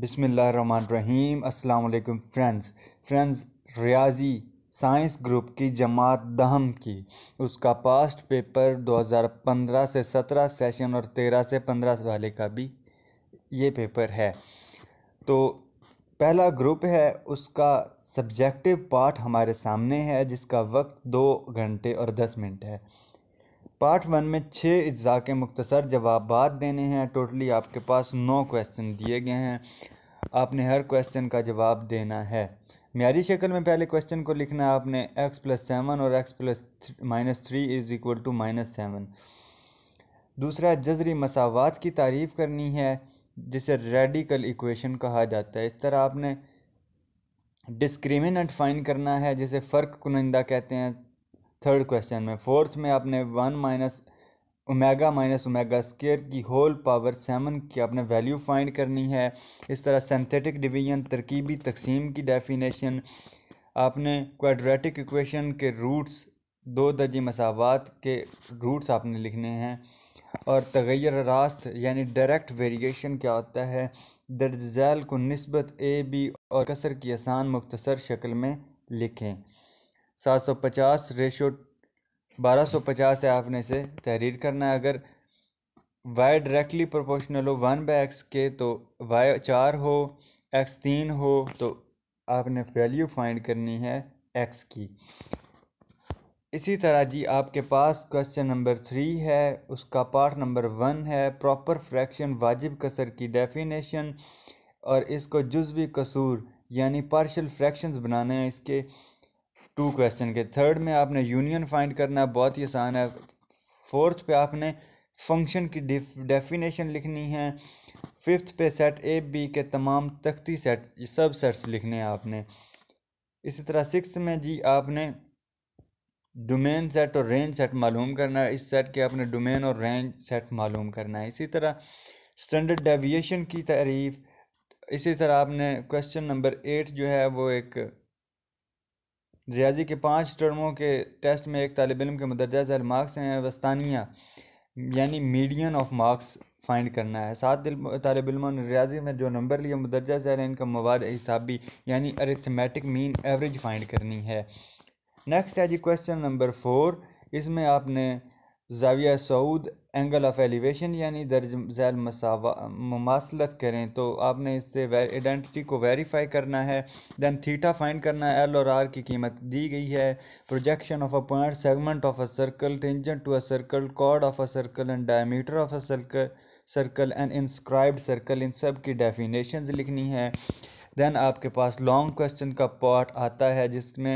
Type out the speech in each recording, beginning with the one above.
बिसमीम अल्लाम friends friends रियाजी साइंस ग्रुप की जमात दहम की उसका पास्ट पेपर 2015 से 17 सेशन और 13 से 15 वाले का भी ये पेपर है तो पहला ग्रुप है उसका सब्जेक्टिव पार्ट हमारे सामने है जिसका वक्त दो घंटे और दस मिनट है पार्ट वन में छः अज्जा के मुख्तसर जवाब देने हैं टोटली आपके पास नौ क्वेश्चन दिए गए हैं आपने हर क्वेश्चन का जवाब देना है म्यारी शक्ल में पहले क्वेश्चन को लिखना है आपने x प्लस सेवन और x plus minus three is equal to minus seven दूसरा जजरी मसावत की तारीफ़ करनी है जिसे रेडिकल इक्वेशन कहा जाता है इस तरह आपने डिस्क्रिमिनेंट फाइन करना है जिसे फ़र्क कुनिंदा कहते हैं थर्ड क्वेश्चन में फोर्थ में आपने one minus omega minus omega square की होल पावर सेवन की आपने वैल्यू फाइंड करनी है इस तरह सिंथेटिक डिवीजन तरकीबी तकसीम की डेफिनेशन आपने क्वाड्रेटिक इक्वेशन के रूट्स दो दर्जी मसावत के रूट्स आपने लिखने हैं और तगैर रास्त यानी डायरेक्ट वेरिएशन क्या होता है दर्जैल को नस्बत ए बी और कसर की आसान मुख्तसर शक्ल में लिखें सात सौ पचास रेशो बारह सौ पचास है आपने इसे तहरीर करना है अगर वाई डायरेक्टली प्रोपोर्शनल हो वन बाई एक्स के तो वाई चार हो एक्स तीन हो तो आपने वैल्यू फाइंड करनी है एक्स की इसी तरह जी आपके पास क्वेश्चन नंबर थ्री है उसका पार्ट नंबर वन है प्रॉपर फ्रैक्शन वाजिब कसर की डेफिनेशन और इसको जुजवी कसूर यानी पार्शल फ्रैक्शंस बनाने हैं इसके टू क्वेश्चन के थर्ड में आपने यूनियन फाइंड करना बहुत ही आसान है फोर्थ पे आपने फंक्शन की डेफिनेशन लिखनी है फिफ्थ पे सेट ए बी के तमाम तख्ती सेट सब सेट्स लिखने हैं आपने इसी तरह सिक्स में जी आपने डोमेन सेट और रेंज सेट मालूम करना है इस सेट के आपने डोमेन और रेंज सेट मालूम करना है इसी तरह स्टैंडर्ड डेविएशन की तारीफ इसी तरह आपने क्वेश्चन नंबर एट जो है वो एक रियाजी के पाँच टर्मों के टेस्ट में एक तालब इम के मदरजा जैल मार्क्स हैं वस्तानिया यानी मीडियन ऑफ मार्क्स फाइंड करना है सात तालब इमों ने रियाजी में जो नंबर लिए मदरजा जैल इनका मवाद हिसाबी यानी अरिथमेटिक मीन एवरेज फाइंड करनी है नेक्स्ट है जी क्वेश्चन नंबर फोर इसमें आपने जाविया सऊद एंगल ऑफ एलिवेशन यानी दर्ज झैल मुसलत करें तो आपने इससे आइडेंटिटी को वेरीफाई करना है दैन थीटा फाइंड करना है एल और आर की कीमत दी गई है projection of a point segment of a circle tangent to a circle chord of a circle and diameter of a circle circle and inscribed circle इन सब की डेफिनेशन लिखनी है दैन आपके पास लॉन्ग क्वेश्चन का पार्ट आता है जिसमें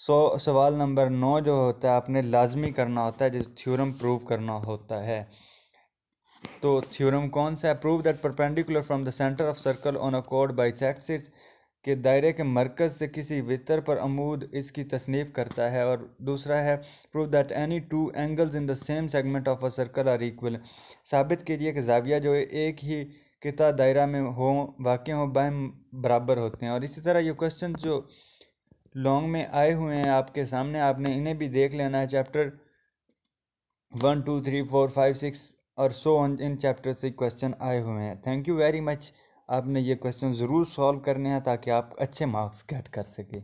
सौ सवाल नंबर नौ जो होता है आपने लाजमी करना होता है जिस थ्योरम प्रूव करना होता है तो थ्योरम कौन सा है prove that perpendicular from the centre of circle on a कोड बाई सेक्सिस के दायरे के मरकज़ से किसी वितर पर अमूद इसकी तसनीफ करता है और दूसरा है prove that any two angles in the same segment of a circle are equal साबित कीजिए कि जाविया जो है एक ही किता दायरा में हो वाक़ हों बराबर होते हैं और इसी तरह ये क्वेश्चन जो लॉन्ग में आए हुए हैं आपके सामने आपने इन्हें भी देख लेना है chapter one two three four five six और सो ऑन इन चैप्टर से क्वेश्चन आए हुए हैं थैंक यू वेरी मच आपने ये क्वेश्चन ज़रूर सॉल्व करने हैं ताकि आप अच्छे मार्क्स गेट कर सकें